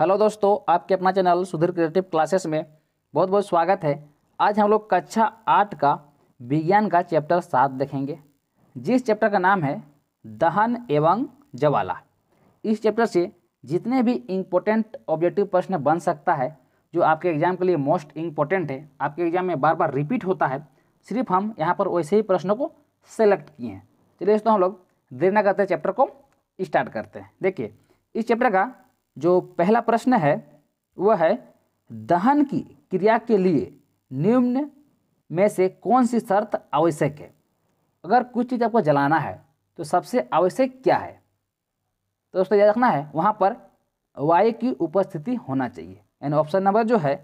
hello दोस्तों आपके अपना चैनल सुधीर क्रिएटिव क्लासेस में बहुत बहुत स्वागत है आज हम लोग कक्षा आठ का विज्ञान का चैप्टर सात देखेंगे जिस चैप्टर का नाम है दहन एवं जवाला इस चैप्टर से जितने भी इम्पोर्टेंट ऑब्जेक्टिव प्रश्न बन सकता है जो आपके एग्जाम के लिए मोस्ट इम्पोर्टेंट है आपके एग्जाम में बार बार रिपीट होता है सिर्फ हम यहाँ पर वैसे ही प्रश्नों को सेलेक्ट किए हैं चलिए दोस्तों हम लोग देर ना करते चैप्टर को स्टार्ट करते हैं देखिए इस चैप्टर का जो पहला प्रश्न है वह है दहन की क्रिया के लिए निम्न में से कौन सी शर्त आवश्यक है अगर कुछ चीज़ आपको जलाना है तो सबसे आवश्यक क्या है तो दोस्तों याद रखना है वहाँ पर वायु की उपस्थिति होना चाहिए यानी ऑप्शन नंबर जो है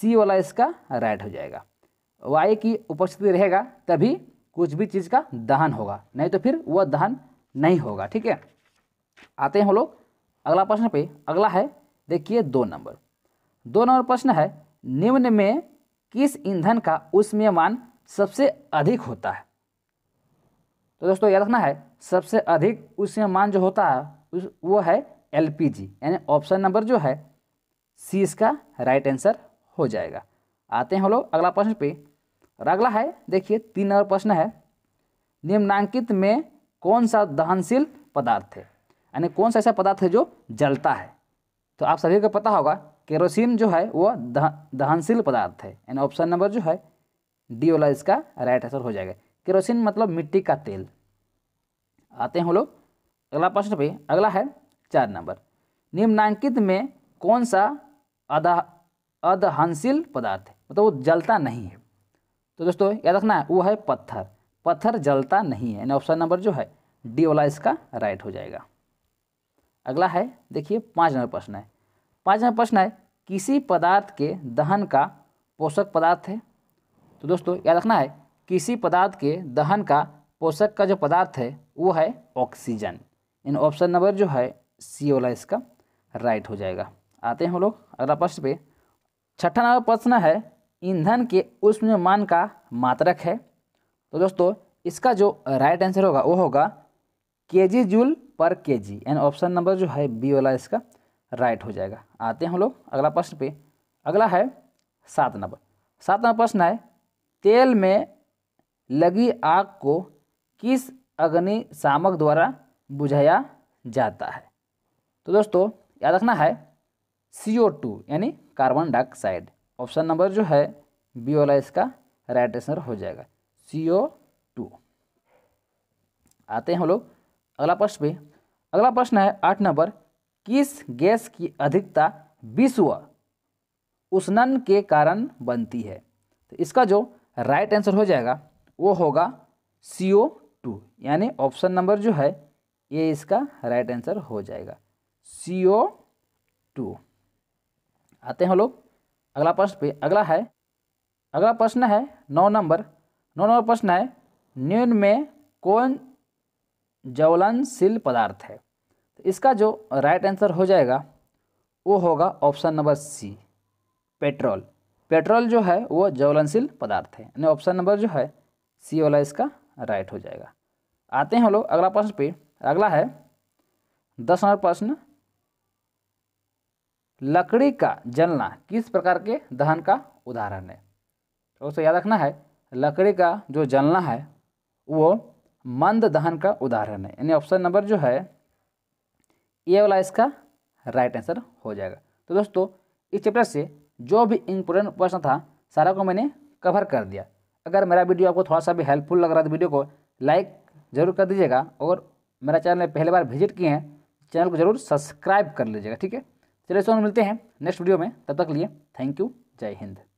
सी वाला इसका राइट हो जाएगा वायु की उपस्थिति रहेगा तभी कुछ भी चीज़ का दहन होगा नहीं तो फिर वह दहन नहीं होगा ठीक है आते हैं हम लोग अगला प्रश्न पे अगला है देखिए दो नंबर दो नंबर प्रश्न है निम्न में किस ईंधन का उसमें मान सबसे अधिक होता है तो दोस्तों याद रखना है सबसे अधिक उसमें मान जो होता है उस वो है एलपीजी यानी ऑप्शन नंबर जो है सी इसका राइट आंसर हो जाएगा आते हैं हम लोग अगला प्रश्न पे और अगला है देखिए तीन नंबर प्रश्न है निम्नांकित में कौन सा दहनशील पदार्थ है यानी कौन सा ऐसा पदार्थ है जो जलता है तो आप सभी को पता होगा केरोसिन जो है वो दह, दहनशील पदार्थ है यानी ऑप्शन नंबर जो है डी वाला इसका राइट आंसर हो जाएगा केरोसिन मतलब मिट्टी का तेल आते हैं हम लोग अगला प्रश्न पे अगला है चार नंबर निम्नांकित में कौन सा अधहनशील अदहनशील पदार्थ है मतलब वो जलता नहीं है तो दोस्तों याद रखना है वो है पत्थर पत्थर जलता नहीं है यानी ऑप्शन नंबर जो है डी वाला इसका राइट हो जाएगा अगला है देखिए पाँच नंबर प्रश्न है पाँच नंबर प्रश्न है किसी पदार्थ के दहन का पोषक पदार्थ है तो दोस्तों याद रखना है किसी पदार्थ के दहन का पोषक का जो पदार्थ है वो है ऑक्सीजन इन ऑप्शन नंबर जो है सी वाला इसका राइट हो जाएगा आते हैं हम लोग अगला प्रश्न पे छठा नंबर प्रश्न है ईंधन के उष्ण का मात्रक है तो दोस्तों इसका जो राइट आंसर होगा वो होगा के जी जूल पर के जी एंड ऑप्शन नंबर जो है बी वाला इसका राइट हो जाएगा आते हैं हम लोग अगला प्रश्न पे अगला है सात नंबर सात नंबर प्रश्न है तेल में लगी आग को किस अग्निशामक द्वारा बुझाया जाता है तो दोस्तों याद रखना है सी ओ टू यानी कार्बन डाइऑक्साइड ऑप्शन नंबर जो है बी वाला इसका राइट आंसर हो जाएगा सी ओ टू आते हैं हम लोग अगला प्रश्न भी अगला प्रश्न है आठ नंबर किस गैस की अधिकता विश्व उष्णन के कारण बनती है तो इसका जो राइट आंसर हो जाएगा वो होगा सी ओ टू यानी ऑप्शन नंबर जो है ये इसका राइट आंसर हो जाएगा सी ओ टू आते हैं लोग अगला प्रश्न पे अगला है अगला प्रश्न है नौ नंबर नौ नंबर प्रश्न है न्यून में कौन ज्वलनशील पदार्थ है तो इसका जो राइट आंसर हो जाएगा वो होगा option number C petrol petrol जो है वो ज्वलनशील पदार्थ है यानी ऑप्शन नंबर जो है सी वाला इसका राइट हो जाएगा आते हैं हम लोग अगला प्रश्न पे अगला है दस नंबर प्रश्न लकड़ी का जलना किस प्रकार के दहन का उदाहरण है तो उसे याद रखना है लकड़ी का जो जलना है वो मंद दहन का उदाहरण है यानी ऑप्शन नंबर जो है ये वाला इसका राइट आंसर हो जाएगा तो दोस्तों इस चैप्टर से जो भी इम्पोर्टेंट प्रश्न था सारा को मैंने कवर कर दिया अगर मेरा वीडियो आपको थोड़ा सा भी हेल्पफुल लग रहा है तो वीडियो को लाइक ज़रूर कर दीजिएगा और मेरा चैनल पहली बार विजिट किए हैं चैनल को जरूर सब्सक्राइब कर लीजिएगा ठीक है चलिए सो मिलते हैं नेक्स्ट वीडियो में तब तक लिए थैंक यू जय हिंद